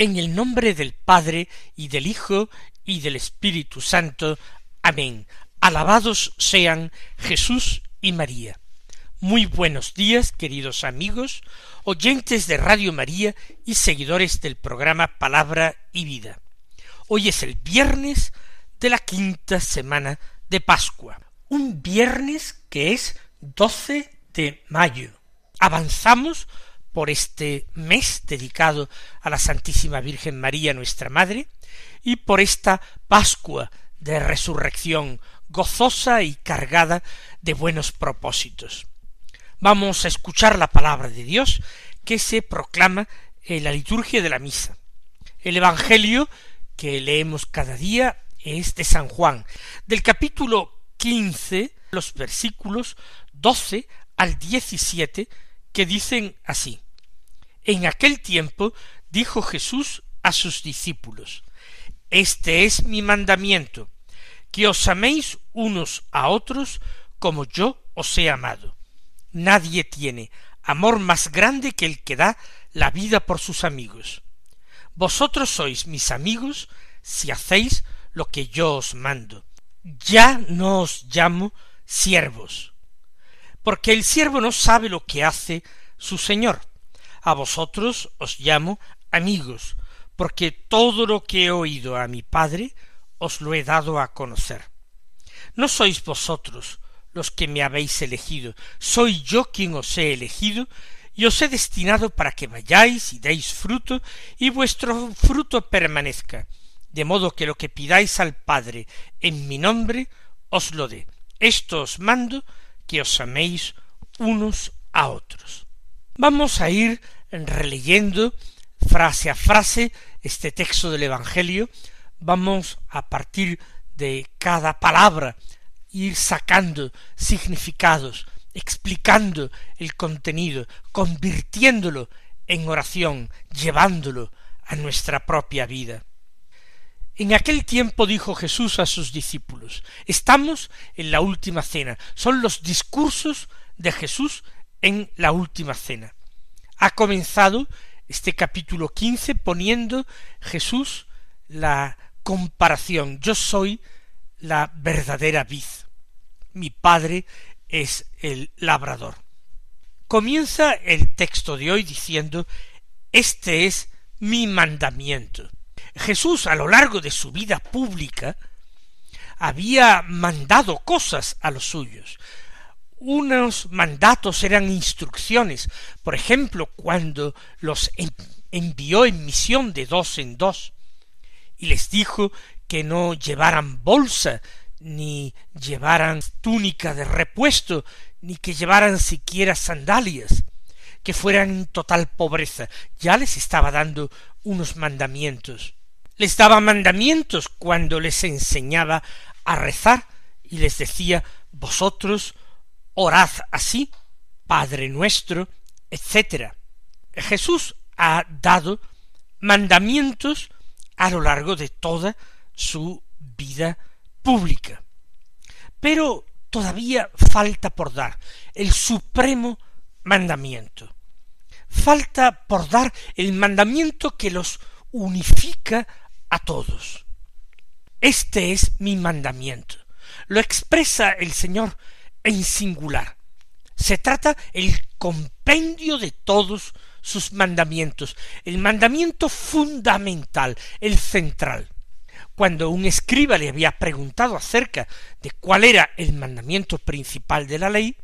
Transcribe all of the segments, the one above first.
En el nombre del Padre y del Hijo y del Espíritu Santo. Amén. Alabados sean Jesús y María. Muy buenos días, queridos amigos, oyentes de Radio María y seguidores del programa Palabra y Vida. Hoy es el viernes de la quinta semana de Pascua, un viernes que es 12 de mayo. Avanzamos por este mes dedicado a la Santísima Virgen María nuestra Madre y por esta Pascua de Resurrección gozosa y cargada de buenos propósitos. Vamos a escuchar la palabra de Dios que se proclama en la liturgia de la misa. El Evangelio que leemos cada día es de San Juan, del capítulo quince, los versículos doce al diecisiete, que dicen así. En aquel tiempo dijo Jesús a sus discípulos, Este es mi mandamiento, que os améis unos a otros como yo os he amado. Nadie tiene amor más grande que el que da la vida por sus amigos. Vosotros sois mis amigos si hacéis lo que yo os mando. Ya no os llamo siervos, porque el siervo no sabe lo que hace su señor. A vosotros os llamo amigos, porque todo lo que he oído a mi Padre os lo he dado a conocer. No sois vosotros los que me habéis elegido, soy yo quien os he elegido y os he destinado para que vayáis y deis fruto y vuestro fruto permanezca, de modo que lo que pidáis al Padre en mi nombre os lo dé. Esto os mando que os améis unos a otros. Vamos a ir releyendo frase a frase este texto del Evangelio. Vamos a partir de cada palabra ir sacando significados, explicando el contenido, convirtiéndolo en oración, llevándolo a nuestra propia vida. En aquel tiempo dijo Jesús a sus discípulos, estamos en la última cena, son los discursos de Jesús en la última cena. Ha comenzado este capítulo quince poniendo Jesús la comparación, yo soy la verdadera vid, mi padre es el labrador. Comienza el texto de hoy diciendo, este es mi mandamiento. Jesús a lo largo de su vida pública había mandado cosas a los suyos. Unos mandatos eran instrucciones. Por ejemplo, cuando los envió en misión de dos en dos y les dijo que no llevaran bolsa, ni llevaran túnica de repuesto, ni que llevaran siquiera sandalias, que fueran en total pobreza. Ya les estaba dando unos mandamientos les daba mandamientos cuando les enseñaba a rezar y les decía vosotros orad así, Padre nuestro, etc. Jesús ha dado mandamientos a lo largo de toda su vida pública. Pero todavía falta por dar el supremo mandamiento. Falta por dar el mandamiento que los unifica a todos. Este es mi mandamiento. Lo expresa el Señor en singular. Se trata el compendio de todos sus mandamientos, el mandamiento fundamental, el central. Cuando un escriba le había preguntado acerca de cuál era el mandamiento principal de la ley,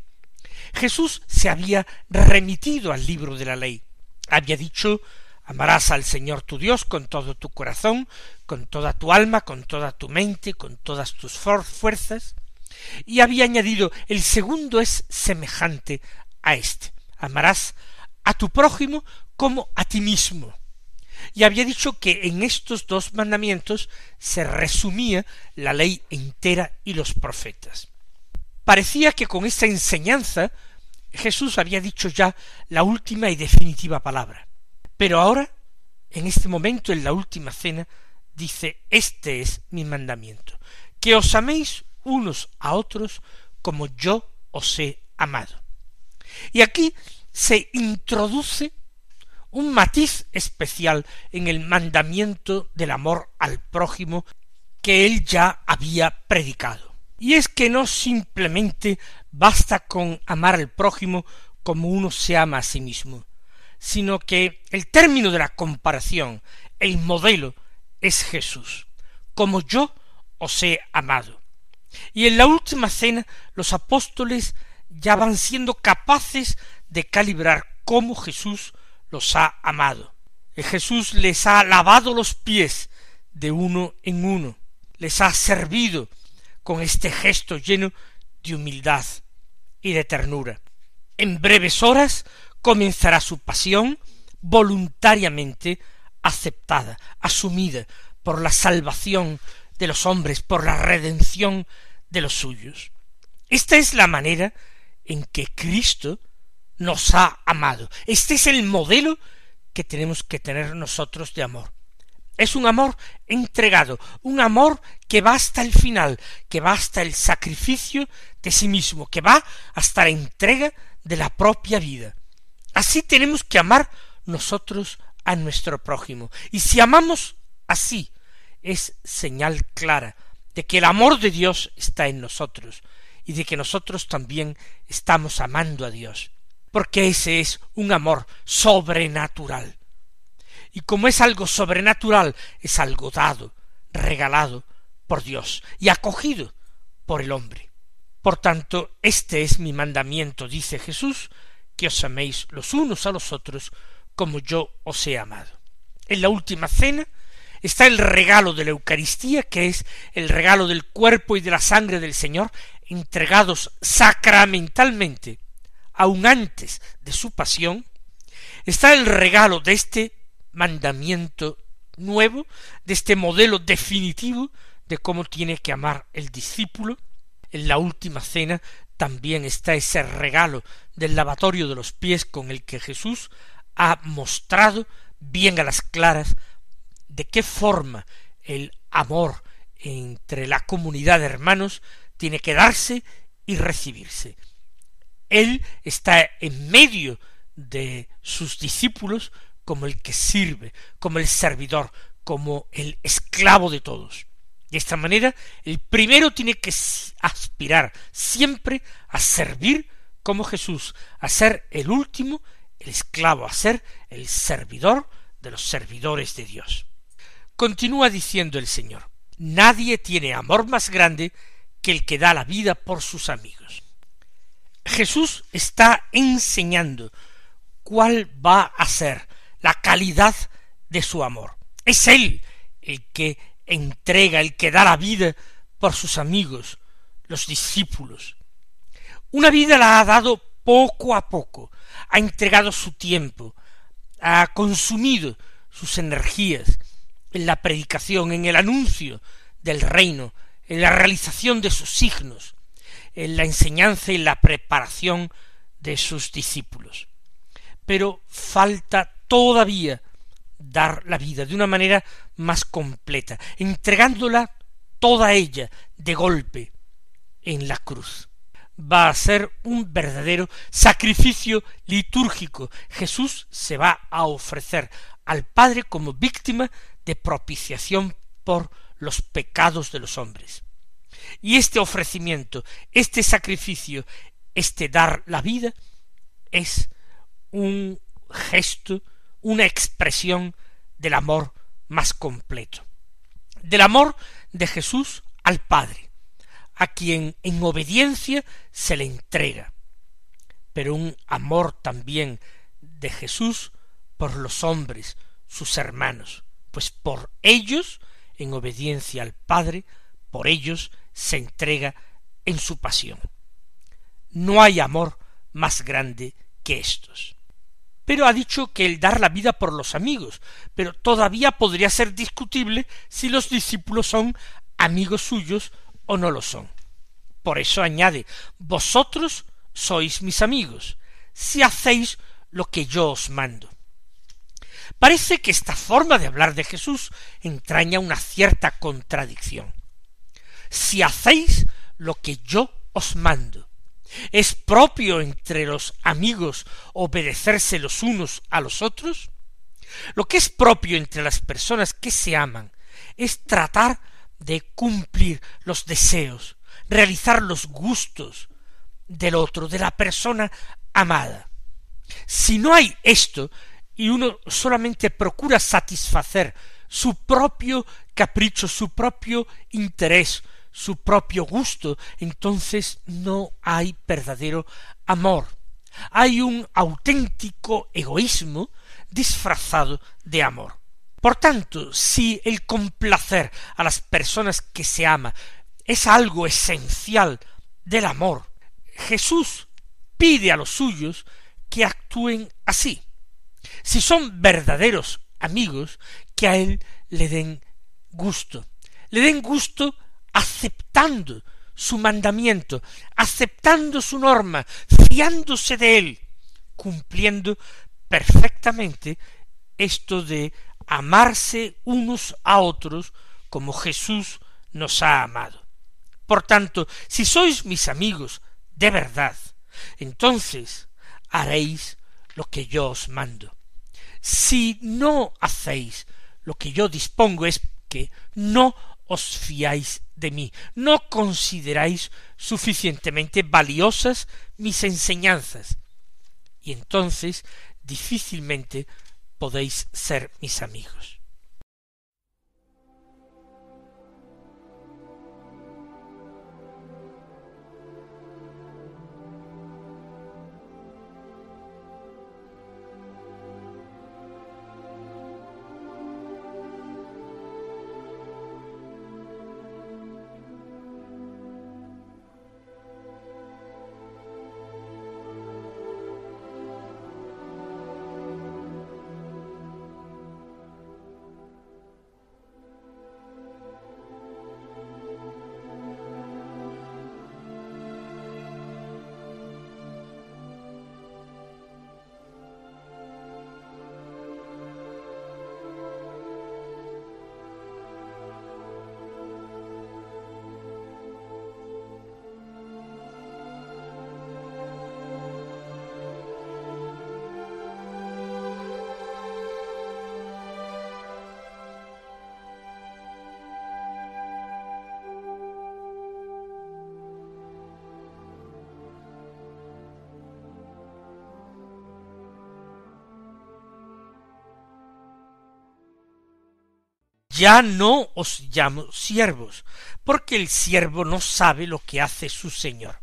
Jesús se había remitido al libro de la ley. Había dicho Amarás al Señor tu Dios con todo tu corazón, con toda tu alma, con toda tu mente, con todas tus fuerzas. Y había añadido, el segundo es semejante a este. Amarás a tu prójimo como a ti mismo. Y había dicho que en estos dos mandamientos se resumía la ley entera y los profetas. Parecía que con esta enseñanza Jesús había dicho ya la última y definitiva palabra pero ahora, en este momento, en la última cena, dice, este es mi mandamiento, que os améis unos a otros como yo os he amado. Y aquí se introduce un matiz especial en el mandamiento del amor al prójimo que él ya había predicado. Y es que no simplemente basta con amar al prójimo como uno se ama a sí mismo, sino que el término de la comparación, el modelo, es Jesús, como yo os he amado. Y en la última cena los apóstoles ya van siendo capaces de calibrar cómo Jesús los ha amado. Jesús les ha lavado los pies de uno en uno, les ha servido con este gesto lleno de humildad y de ternura. En breves horas comenzará su pasión voluntariamente aceptada, asumida por la salvación de los hombres, por la redención de los suyos. Esta es la manera en que Cristo nos ha amado. Este es el modelo que tenemos que tener nosotros de amor. Es un amor entregado, un amor que va hasta el final, que va hasta el sacrificio de sí mismo, que va hasta la entrega de la propia vida. Así tenemos que amar nosotros a nuestro prójimo. Y si amamos así, es señal clara de que el amor de Dios está en nosotros y de que nosotros también estamos amando a Dios, porque ese es un amor sobrenatural. Y como es algo sobrenatural, es algo dado, regalado por Dios y acogido por el hombre. Por tanto, este es mi mandamiento, dice Jesús, que os améis los unos a los otros como yo os he amado. En la última cena está el regalo de la Eucaristía, que es el regalo del cuerpo y de la sangre del Señor, entregados sacramentalmente, aun antes de su pasión, está el regalo de este mandamiento nuevo, de este modelo definitivo de cómo tiene que amar el discípulo en la última cena también está ese regalo del lavatorio de los pies con el que Jesús ha mostrado bien a las claras de qué forma el amor entre la comunidad de hermanos tiene que darse y recibirse. Él está en medio de sus discípulos como el que sirve, como el servidor, como el esclavo de todos. De esta manera, el primero tiene que aspirar siempre a servir como Jesús, a ser el último, el esclavo, a ser el servidor de los servidores de Dios. Continúa diciendo el Señor, nadie tiene amor más grande que el que da la vida por sus amigos. Jesús está enseñando cuál va a ser la calidad de su amor. Es Él el que entrega, el que da la vida por sus amigos, los discípulos. Una vida la ha dado poco a poco, ha entregado su tiempo, ha consumido sus energías en la predicación, en el anuncio del reino, en la realización de sus signos, en la enseñanza y la preparación de sus discípulos. Pero falta todavía dar la vida de una manera más completa, entregándola toda ella de golpe en la cruz. Va a ser un verdadero sacrificio litúrgico. Jesús se va a ofrecer al Padre como víctima de propiciación por los pecados de los hombres. Y este ofrecimiento, este sacrificio, este dar la vida, es un gesto una expresión del amor más completo, del amor de Jesús al Padre, a quien en obediencia se le entrega, pero un amor también de Jesús por los hombres, sus hermanos, pues por ellos, en obediencia al Padre, por ellos se entrega en su pasión. No hay amor más grande que estos pero ha dicho que el dar la vida por los amigos, pero todavía podría ser discutible si los discípulos son amigos suyos o no lo son. Por eso añade, vosotros sois mis amigos, si hacéis lo que yo os mando. Parece que esta forma de hablar de Jesús entraña una cierta contradicción. Si hacéis lo que yo os mando, ¿Es propio entre los amigos obedecerse los unos a los otros? Lo que es propio entre las personas que se aman es tratar de cumplir los deseos, realizar los gustos del otro, de la persona amada. Si no hay esto, y uno solamente procura satisfacer su propio capricho, su propio interés, su propio gusto, entonces no hay verdadero amor. Hay un auténtico egoísmo disfrazado de amor. Por tanto, si el complacer a las personas que se ama es algo esencial del amor, Jesús pide a los suyos que actúen así. Si son verdaderos amigos, que a él le den gusto. Le den gusto aceptando su mandamiento, aceptando su norma, fiándose de él, cumpliendo perfectamente esto de amarse unos a otros como Jesús nos ha amado. Por tanto, si sois mis amigos de verdad, entonces haréis lo que yo os mando. Si no hacéis lo que yo dispongo es que no os fiáis de mí, no consideráis suficientemente valiosas mis enseñanzas, y entonces difícilmente podéis ser mis amigos. ya no os llamo siervos, porque el siervo no sabe lo que hace su señor.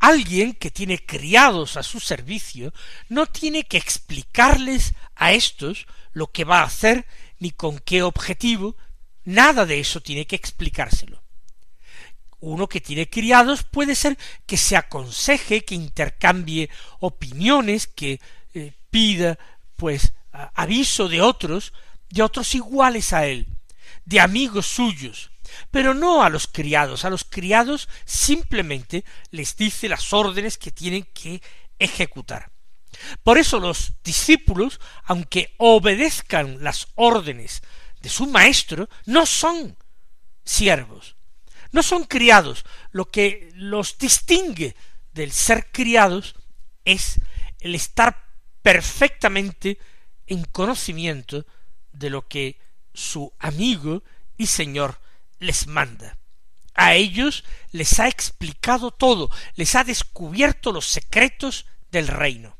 Alguien que tiene criados a su servicio no tiene que explicarles a estos lo que va a hacer, ni con qué objetivo, nada de eso tiene que explicárselo. Uno que tiene criados puede ser que se aconseje, que intercambie opiniones, que eh, pida pues aviso de otros, de otros iguales a él, de amigos suyos, pero no a los criados. A los criados simplemente les dice las órdenes que tienen que ejecutar. Por eso los discípulos, aunque obedezcan las órdenes de su maestro, no son siervos, no son criados. Lo que los distingue del ser criados es el estar perfectamente en conocimiento de lo que su amigo y Señor les manda. A ellos les ha explicado todo, les ha descubierto los secretos del reino.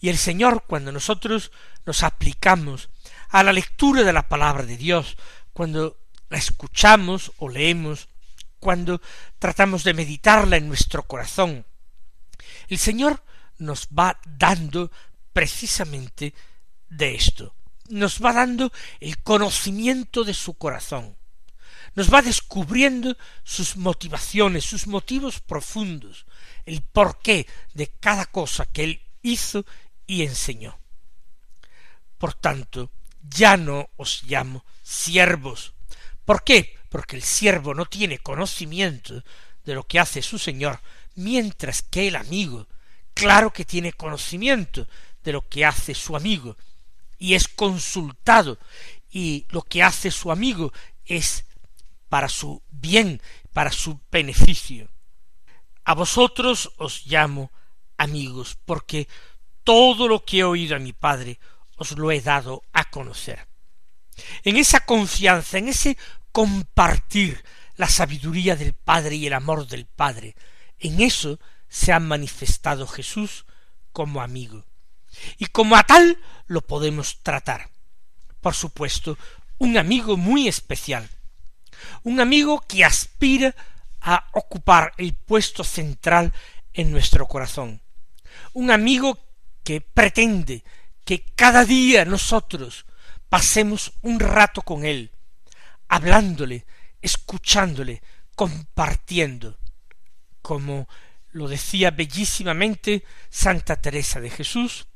Y el Señor, cuando nosotros nos aplicamos a la lectura de la palabra de Dios, cuando la escuchamos o leemos, cuando tratamos de meditarla en nuestro corazón, el Señor nos va dando precisamente de esto, nos va dando el conocimiento de su corazón, nos va descubriendo sus motivaciones, sus motivos profundos, el porqué de cada cosa que él hizo y enseñó. Por tanto, ya no os llamo siervos. ¿Por qué? Porque el siervo no tiene conocimiento de lo que hace su señor, mientras que el amigo, claro que tiene conocimiento de lo que hace su amigo, y es consultado y lo que hace su amigo es para su bien, para su beneficio. A vosotros os llamo amigos, porque todo lo que he oído a mi Padre os lo he dado a conocer. En esa confianza, en ese compartir la sabiduría del Padre y el amor del Padre, en eso se ha manifestado Jesús como amigo y como a tal lo podemos tratar. Por supuesto, un amigo muy especial, un amigo que aspira a ocupar el puesto central en nuestro corazón, un amigo que pretende que cada día nosotros pasemos un rato con él, hablándole, escuchándole, compartiendo, como lo decía bellísimamente Santa Teresa de Jesús,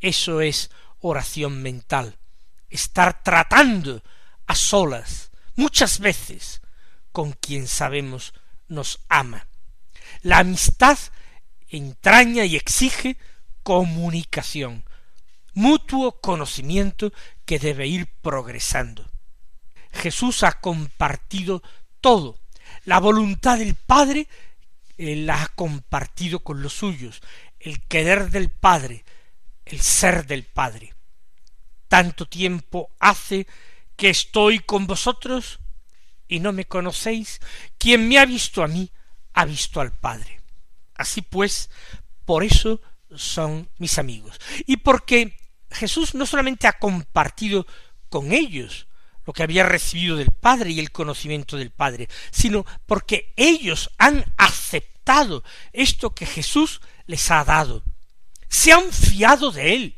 eso es oración mental, estar tratando a solas, muchas veces, con quien sabemos nos ama. La amistad entraña y exige comunicación, mutuo conocimiento que debe ir progresando. Jesús ha compartido todo. La voluntad del Padre eh, la ha compartido con los suyos. El querer del Padre el ser del Padre. Tanto tiempo hace que estoy con vosotros y no me conocéis. Quien me ha visto a mí, ha visto al Padre. Así pues, por eso son mis amigos. Y porque Jesús no solamente ha compartido con ellos lo que había recibido del Padre y el conocimiento del Padre, sino porque ellos han aceptado esto que Jesús les ha dado se han fiado de él.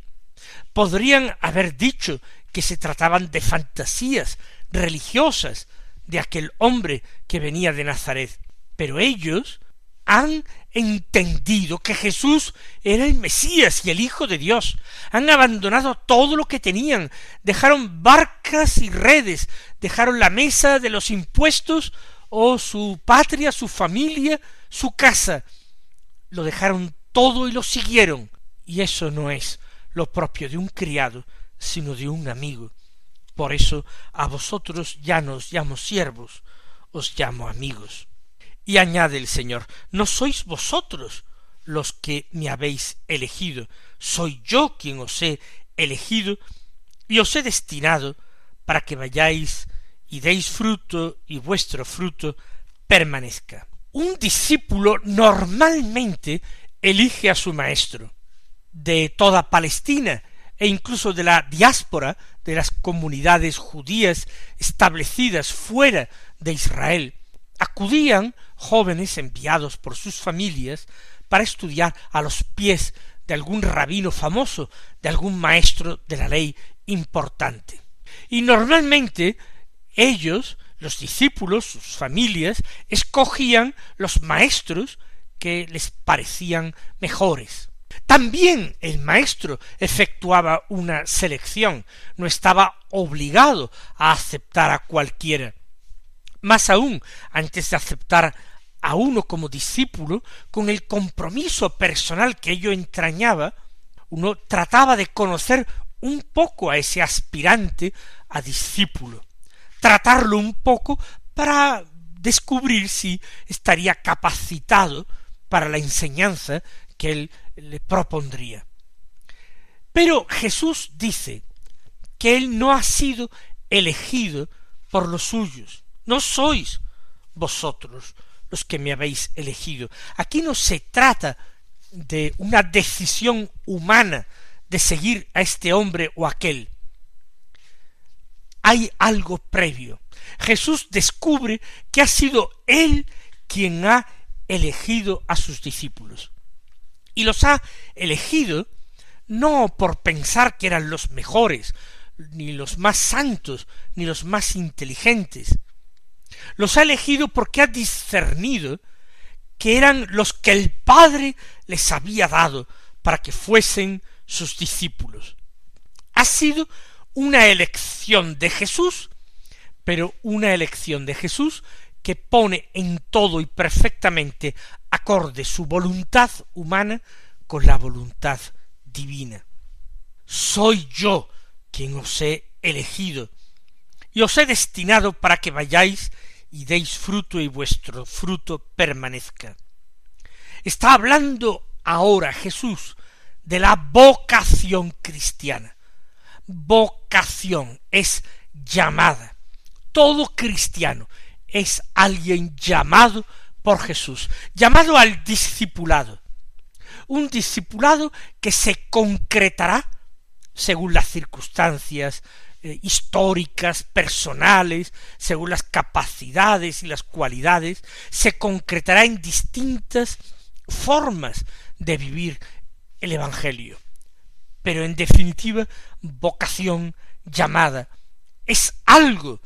Podrían haber dicho que se trataban de fantasías religiosas de aquel hombre que venía de Nazaret. Pero ellos han entendido que Jesús era el Mesías y el Hijo de Dios. Han abandonado todo lo que tenían, dejaron barcas y redes, dejaron la mesa de los impuestos o su patria, su familia, su casa. Lo dejaron todo y lo siguieron y eso no es lo propio de un criado, sino de un amigo. Por eso a vosotros ya no os llamo siervos, os llamo amigos. Y añade el Señor, no sois vosotros los que me habéis elegido, soy yo quien os he elegido y os he destinado para que vayáis y deis fruto y vuestro fruto permanezca. Un discípulo normalmente elige a su maestro, de toda Palestina e incluso de la diáspora de las comunidades judías establecidas fuera de Israel, acudían jóvenes enviados por sus familias para estudiar a los pies de algún rabino famoso, de algún maestro de la ley importante. Y normalmente ellos, los discípulos, sus familias, escogían los maestros que les parecían mejores. También el maestro efectuaba una selección, no estaba obligado a aceptar a cualquiera. Más aún, antes de aceptar a uno como discípulo, con el compromiso personal que ello entrañaba, uno trataba de conocer un poco a ese aspirante a discípulo, tratarlo un poco para descubrir si estaría capacitado para la enseñanza que él le propondría. Pero Jesús dice que él no ha sido elegido por los suyos. No sois vosotros los que me habéis elegido. Aquí no se trata de una decisión humana de seguir a este hombre o aquel. Hay algo previo. Jesús descubre que ha sido Él quien ha elegido a sus discípulos y los ha elegido no por pensar que eran los mejores, ni los más santos, ni los más inteligentes. Los ha elegido porque ha discernido que eran los que el Padre les había dado para que fuesen sus discípulos. Ha sido una elección de Jesús, pero una elección de Jesús que pone en todo y perfectamente acorde su voluntad humana con la voluntad divina. Soy yo quien os he elegido y os he destinado para que vayáis y deis fruto y vuestro fruto permanezca. Está hablando ahora Jesús de la vocación cristiana. Vocación es llamada. Todo cristiano es alguien llamado por Jesús, llamado al discipulado. Un discipulado que se concretará según las circunstancias eh, históricas, personales, según las capacidades y las cualidades, se concretará en distintas formas de vivir el Evangelio. Pero en definitiva, vocación llamada es algo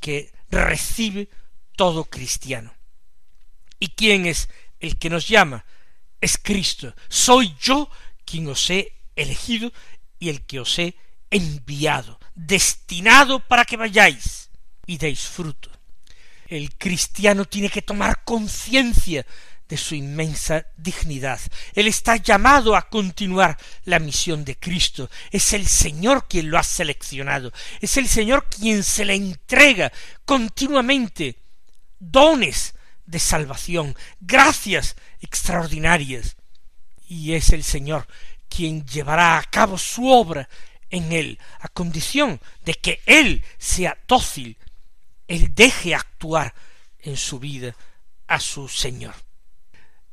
que recibe todo cristiano. ¿Y quién es el que nos llama? Es Cristo. Soy yo quien os he elegido y el que os he enviado, destinado para que vayáis y deis fruto. El cristiano tiene que tomar conciencia de su inmensa dignidad. Él está llamado a continuar la misión de Cristo. Es el Señor quien lo ha seleccionado. Es el Señor quien se le entrega continuamente dones de salvación, gracias extraordinarias. Y es el Señor quien llevará a cabo su obra en él, a condición de que él sea dócil, él deje actuar en su vida a su Señor.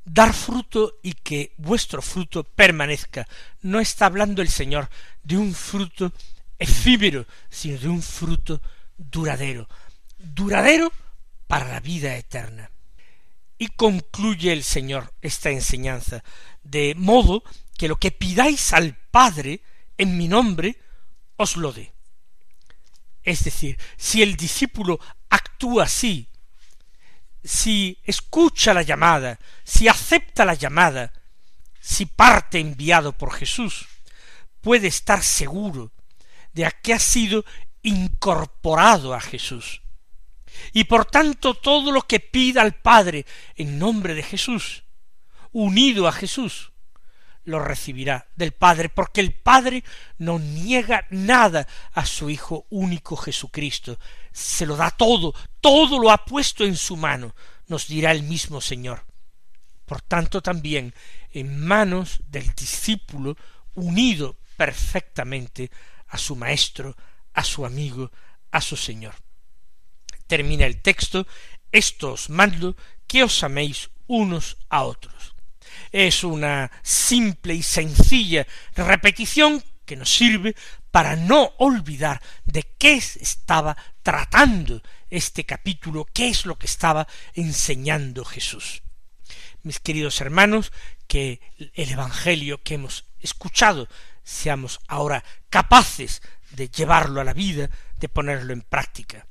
Dar fruto y que vuestro fruto permanezca. No está hablando el Señor de un fruto efímero, sino de un fruto duradero. Duradero para la vida eterna. Y concluye el Señor esta enseñanza, de modo que lo que pidáis al Padre en mi nombre, os lo dé. Es decir, si el discípulo actúa así, si escucha la llamada, si acepta la llamada, si parte enviado por Jesús, puede estar seguro de que ha sido incorporado a Jesús, y por tanto todo lo que pida al Padre en nombre de Jesús, unido a Jesús, lo recibirá del Padre, porque el Padre no niega nada a su Hijo único Jesucristo, se lo da todo, todo lo ha puesto en su mano, nos dirá el mismo Señor. Por tanto también en manos del discípulo unido perfectamente a su Maestro, a su amigo, a su Señor termina el texto, esto os mando que os améis unos a otros. Es una simple y sencilla repetición que nos sirve para no olvidar de qué estaba tratando este capítulo, qué es lo que estaba enseñando Jesús. Mis queridos hermanos, que el Evangelio que hemos escuchado seamos ahora capaces de llevarlo a la vida, de ponerlo en práctica.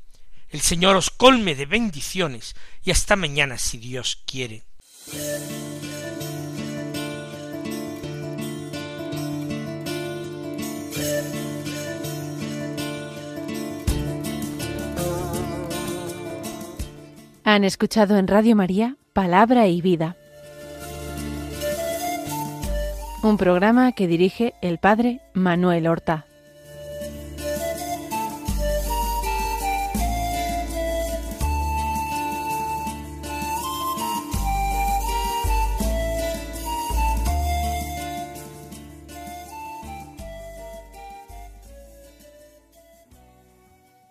El Señor os colme de bendiciones y hasta mañana si Dios quiere. Han escuchado en Radio María Palabra y Vida, un programa que dirige el padre Manuel Horta.